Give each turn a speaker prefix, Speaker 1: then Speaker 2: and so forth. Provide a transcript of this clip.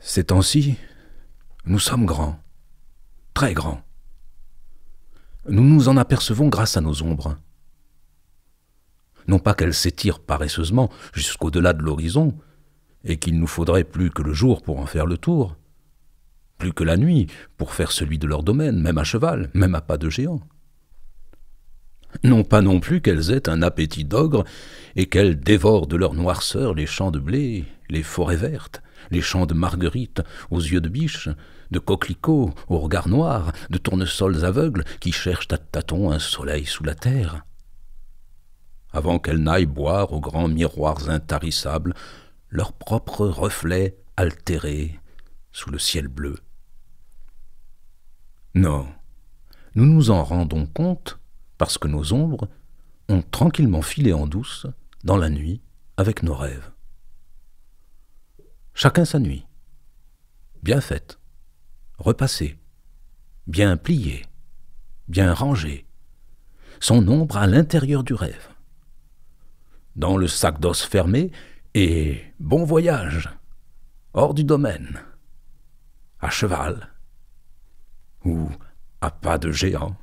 Speaker 1: Ces temps-ci, nous sommes grands, très grands. Nous nous en apercevons grâce à nos ombres. Non pas qu'elles s'étirent paresseusement jusqu'au-delà de l'horizon, et qu'il nous faudrait plus que le jour pour en faire le tour, plus que la nuit pour faire celui de leur domaine, même à cheval, même à pas de géant non pas non plus qu'elles aient un appétit d'ogre et qu'elles dévorent de leur noirceur les champs de blé, les forêts vertes, les champs de marguerites aux yeux de biche, de coquelicots aux regards noirs, de tournesols aveugles qui cherchent à tâtons un soleil sous la terre. Avant qu'elles n'aillent boire aux grands miroirs intarissables leurs propres reflets altérés sous le ciel bleu. Non, nous nous en rendons compte parce que nos ombres ont tranquillement filé en douce, dans la nuit, avec nos rêves. Chacun sa nuit, bien faite, repassée, bien pliée, bien rangée, son ombre à l'intérieur du rêve. Dans le sac d'os fermé, et bon voyage, hors du domaine, à cheval, ou à pas de géant.